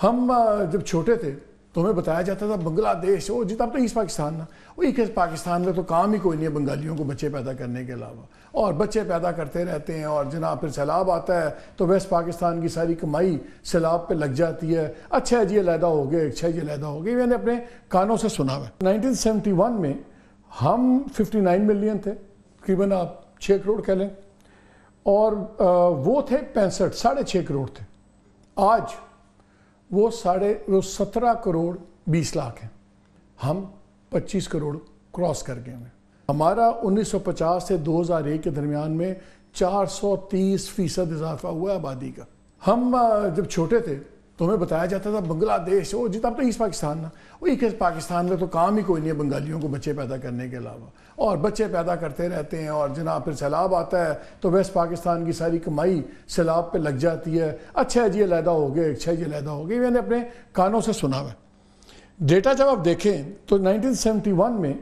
हम जब छोटे थे तो हमें बताया जाता था बांग्लादेश वो जितना तो ईस्ट पाकिस्तान ना वो एक पाकिस्तान में तो काम ही कोई नहीं है बंगालियों को बच्चे पैदा करने के अलावा और बच्चे पैदा करते रहते हैं और जनाब फिर सैलाब आता है तो वेस्ट पाकिस्तान की सारी कमाई सैलाब पे लग जाती है अच्छा जी अलहदा हो गए अच्छा जी अलहदा हो गए मैंने अपने कानों से सुना हुआ नाइनटीन में हम फिफ्टी मिलियन थे तकरीबन आप छः करोड़ कह लें और वो थे पैंसठ साढ़े छः करोड़ थे आज वो साढ़े वो सत्रह करोड़ बीस लाख हैं हम पच्चीस करोड़ क्रॉस कर गए हैं हमारा 1950 से 2001 के दरमियान में 430 फीसद इजाफा हुआ आबादी का हम जब छोटे थे तो हमें बताया जाता था बांग्लादेश वो जितना तो ईस्ट पाकिस्तान ना वो एक पाकिस्तान में तो काम ही कोई नहीं है बंगालियों को बच्चे पैदा करने के अलावा और बच्चे पैदा करते रहते हैं और जना फिर सैलाब आता है तो वेस्ट पाकिस्तान की सारी कमाई सैलाब पे लग जाती है अच्छा जी अलहदा हो गए अच्छा जी अलहदा हो गए मैंने अपने कानों से सुना हुआ डेटा जब आप देखें तो नाइनटीन में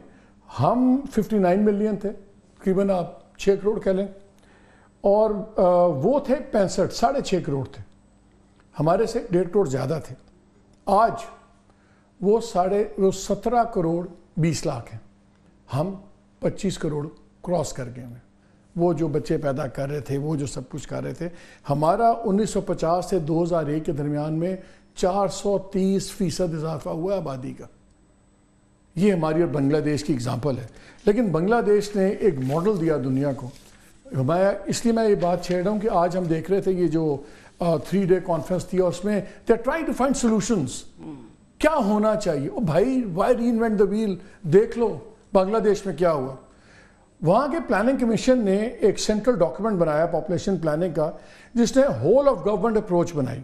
हम फिफ्टी मिलियन थे तकरीबन आप छः करोड़ कह लें और वो थे पैंसठ साढ़े छः करोड़ थे हमारे से डेढ़ करोड़ ज़्यादा थे आज वो साढ़े वो सत्रह करोड़ बीस लाख हैं हम पच्चीस करोड़ क्रॉस कर गए हैं वो जो बच्चे पैदा कर रहे थे वो जो सब कुछ कर रहे थे हमारा 1950 से 2001 के दरमियान में 430 फीसद इजाफा हुआ है आबादी का ये हमारी और बांग्लादेश की एग्ज़ाम्पल है लेकिन बांग्लादेश ने एक मॉडल दिया दुनिया को मैं इसलिए मैं ये बात छेड़ रहा हूँ कि आज हम देख रहे थे ये जो थ्री डे कॉन्फ्रेंस थी और उसमें they try to find solutions क्या होना चाहिए ओ भाई वाई री इन्वेंट द व्हील देख लो बांग्लादेश में क्या हुआ वहां के प्लानिंग कमीशन ने एक सेंट्रल डॉक्यूमेंट बनाया पॉपुलेशन प्लानिंग का जिसने होल ऑफ गवर्नमेंट अप्रोच बनाई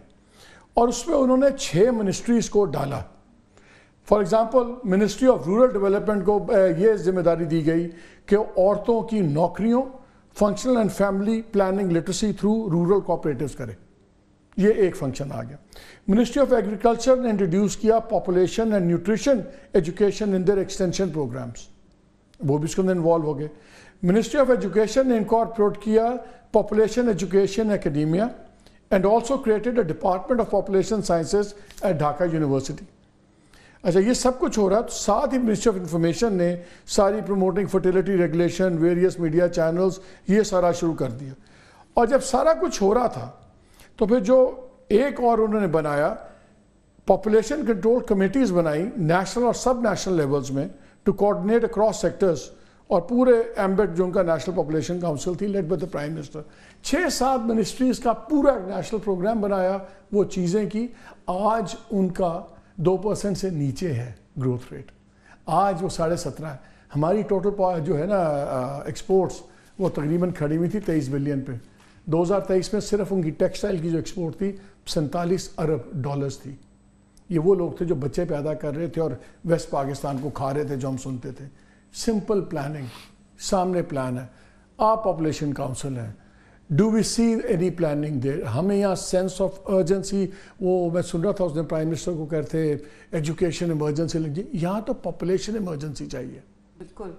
और उसमें उन्होंने छह मिनिस्ट्रीज को डाला for example ministry of rural development को ये जिम्मेदारी दी गई कि औरतों की नौकरियों functional and family planning literacy through rural cooperative करें ये एक फंक्शन आ गया मिनिस्ट्री ऑफ एग्रीकल्चर ने इंट्रोड्यूस किया population and nutrition education in there extension programs वो भी इसके अंदर इन्वॉल्व हो गए मिनिस्ट्री ऑफ एजुकेशन ने इनकॉर्पोरेट किया population education academia and also created a department of population sciences at Dhaka university अच्छा ये सब कुछ हो रहा है तो साथ ही मिनिस्ट्री ऑफ इंफॉर्मेशन ने सारी promoting fertility regulation various media channels ये सारा शुरू कर दिया और जब सारा कुछ हो रहा था तो फिर जो एक और उन्होंने बनाया पॉपुलेशन कंट्रोल कमेटीज बनाई नेशनल और सब नेशनल लेवल्स में टू कोऑर्डिनेट अक्रॉस सेक्टर्स और पूरे एम्बेड जो उनका नेशनल पॉपुलेशन काउंसिल थी led by the prime minister छः सात मिनिस्ट्रीज का पूरा नेशनल प्रोग्राम बनाया वो चीज़ें की आज उनका दो परसेंट से नीचे है ग्रोथ रेट आज वो साढ़े सत्रह है हमारी टोटल जो है ना एक्सपोर्ट्स uh, वो तकरीबन खड़ी हुई थी तेईस बिलियन पे 2023 में सिर्फ उनकी टेक्सटाइल की जो एक्सपोर्ट थी सैंतालीस अरब डॉलर्स थी ये वो लोग थे जो बच्चे पैदा कर रहे थे और वेस्ट पाकिस्तान को खा रहे थे जो हम सुनते थे सिंपल प्लानिंग सामने प्लान है आप पॉपुलेशन काउंसिल हैं do we see any planning there हमें यहाँ सेंस ऑफ अर्जेंसी वो मैं सुन रहा था उसने प्राइम मिनिस्टर को कहते एजुकेशन इमरजेंसी लग यहाँ तो पॉपुलेशन इमरजेंसी चाहिए बिल्कुल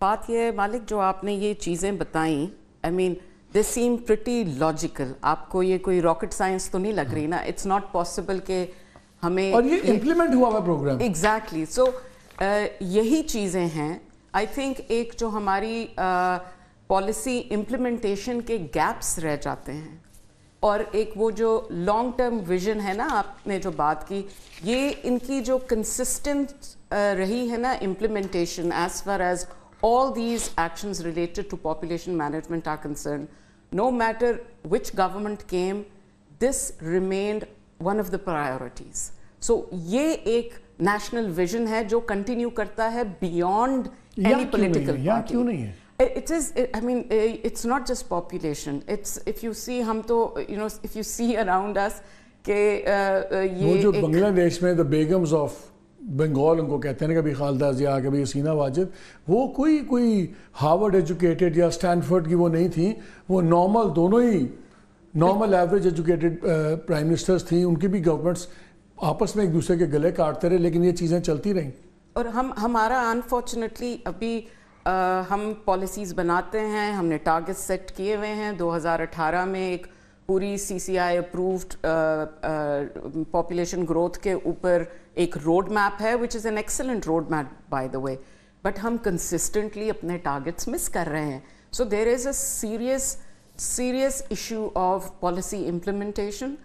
बात यह है मालिक जो आपने ये चीज़ें बताई I mean they seem pretty logical आपको ये कोई रॉकेट साइंस तो नहीं लग रही ना इट्स नॉट पॉसिबल के हमें और ये इम्प्लीमेंट हुआ हुआ प्रोग्राम एग्जैक्टली सो यही चीज़ें हैं आई थिंक एक जो हमारी पॉलिसी uh, इम्प्लीमेंटेशन के गैप्स रह जाते हैं और एक वो जो लॉन्ग टर्म विजन है ना आपने जो बात की ये इनकी जो कंसिस्टेंट uh, रही है ना implementation as far as all these actions related to population management are concerned, no matter which government came, this remained one of the priorities. So ये एक national vision है जो continue करता है beyond any political party. या क्यों नहीं है? It is, I mean, eh, it's not just population. It's, if you see, हम तो, you know, if you see around us, के uh, eh, eh, वो जो बांग्लादेश में the begums of बंगाल उनको कहते हैं ना कभी खालदा ज़िया कभी हसीना वाजिद वो कोई कोई हार्वर्ड एजुकेटेड या स्टैनफोर्ड की वो नहीं थी वो नॉर्मल दोनों ही normal average educated prime ministers थी उनकी भी गवर्नमेंट्स आपस में एक दूसरे के गले काटते रहे लेकिन ये चीज़ें चलती रहीं और हम हमारा अनफॉर्चुनेटली अभी आ, हम पॉलिसीज़ बनाते हैं हमने टारगेट सेट किए हुए हैं 2018 में एक पूरी सीसीआई अप्रूव्ड पॉपुलेशन ग्रोथ के ऊपर एक रोड मैप है which is an excellent road map by the way but हम कंसिस्टेंटली अपने टारगेट्स मिस कर रहे हैं so there is a serious serious issue of policy implementation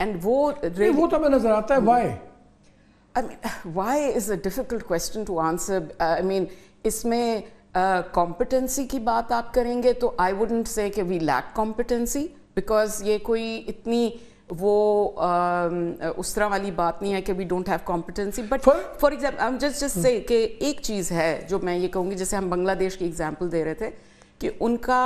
and वो वो तो हमें नजर आता है why I mean why is a difficult question to answer I mean इसमें कॉम्पिटेंसी uh, की बात आप करेंगे तो आई वुडेंट से कि वी लैक कॉम्पिटेंसी बिकॉज ये कोई इतनी वो उस तरह वाली बात नहीं है कि we don't have competency but for example I just just say कि एक चीज़ है जो मैं ये कहूँगी जैसे हम बांग्लादेश की एग्जाम्पल दे रहे थे कि उनका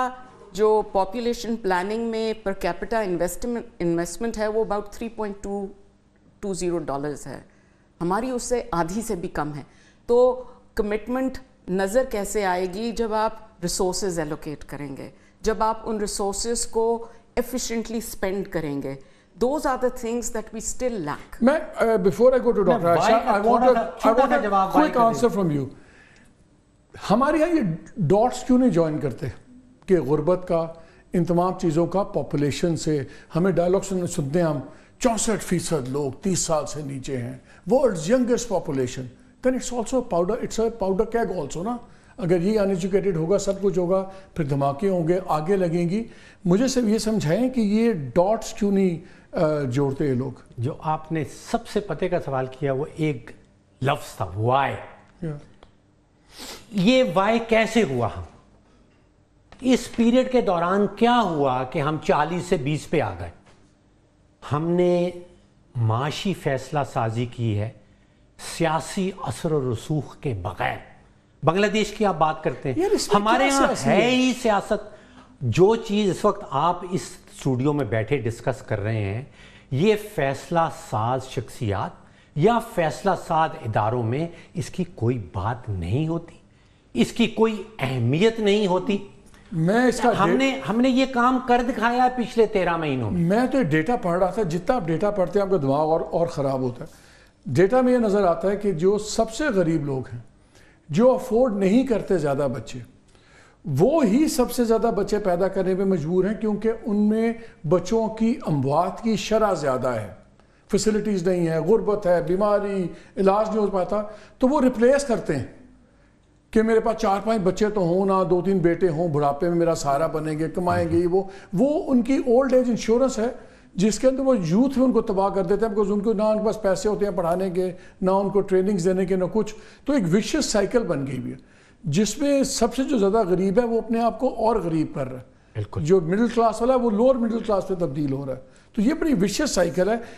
जो पॉपुलेशन प्लानिंग में पर कैपिटा इन्वेस्टमेंट इन्वेस्टमेंट है वो about three point two two zero dollars है हमारी उससे आधी से भी कम है तो कमिटमेंट नज़र कैसे आएगी जब आप रिसोर्स एलोकेट करेंगे जब आप उन रिसोर्स को efficiently spend karenge those are the things that we still lack मैं uh, before i go to dr asha i want a, I want a quick answer from you हमारे यहाँ ये dots क्यों नहीं ज्वाइन करते कि गुर्बत का इन तमाम चीज़ों का पॉपुलेशन से हमें डायलॉग सुन, सुनते हैं हम चौंसठ फीसद लोग तीस साल से नीचे हैं world youngest population then it's also powder it's a powder कैग ऑल्सो ना अगर ये अनएजुकेटेड होगा सब कुछ होगा फिर धमाके होंगे आगे लगेंगी मुझे सिर्फ ये समझाएं कि ये डॉट्स क्यों नहीं जोड़ते लोग जो आपने सबसे पते का सवाल किया वो एक लफ्ज था वाई ये वाई कैसे हुआ हम इस पीरियड के दौरान क्या हुआ कि हम 40 से 20 पे आ गए हमने माशी फैसला साजी की है सियासी असर रसूख के बगैर बांग्लादेश की आप बात करते हैं हमारे यहाँ है ही सियासत जो चीज़ इस वक्त आप इस स्टूडियो में बैठे डिस्कस कर रहे हैं ये फैसला साज शख्सियात या फैसला साज इदारों में इसकी कोई बात नहीं होती इसकी कोई अहमियत नहीं होती मैं इसका हमने हमने ये काम कर दिखाया पिछले तेरह महीनों में मैं तो डेटा पढ़ रहा था जितना आप डेटा पढ़ते हैं आपका दिमाग और और ख़राब होता है डेटा में ये नज़र आता है कि जो सबसे गरीब लोग हैं जो अफोर्ड नहीं करते ज़्यादा बच्चे वो ही सबसे ज़्यादा बच्चे पैदा करने पर मजबूर हैं क्योंकि उनमें बच्चों की अमवात की शरह ज़्यादा है फैसिलिटीज़ नहीं है गुर्बत है बीमारी इलाज नहीं हो पाता तो वो रिप्लेस करते हैं कि मेरे पास चार पांच बच्चे तो हों ना दो तीन बेटे हों बुढ़ापे में मेरा सहारा बनेंगे कमाएंगे वो वो उनकी ओल्ड एज इंश्योरेंस है जिसके अंदर वो यूथ में उनको तबाह कर देते हैं बिकॉज उनको ना उनके पास पैसे होते हैं पढ़ाने के ना उनको ट्रेनिंग्स देने के ना कुछ तो एक विशेष साइकिल बन गई हुई है जिसमें सबसे जो ज़्यादा गरीब है वो अपने आप को और गरीब कर रहा है जो मिडिल क्लास वाला है वो लोअर मिडिल क्लास में तब्दील हो रहा है तो ये बड़ी विशेष साइकिल है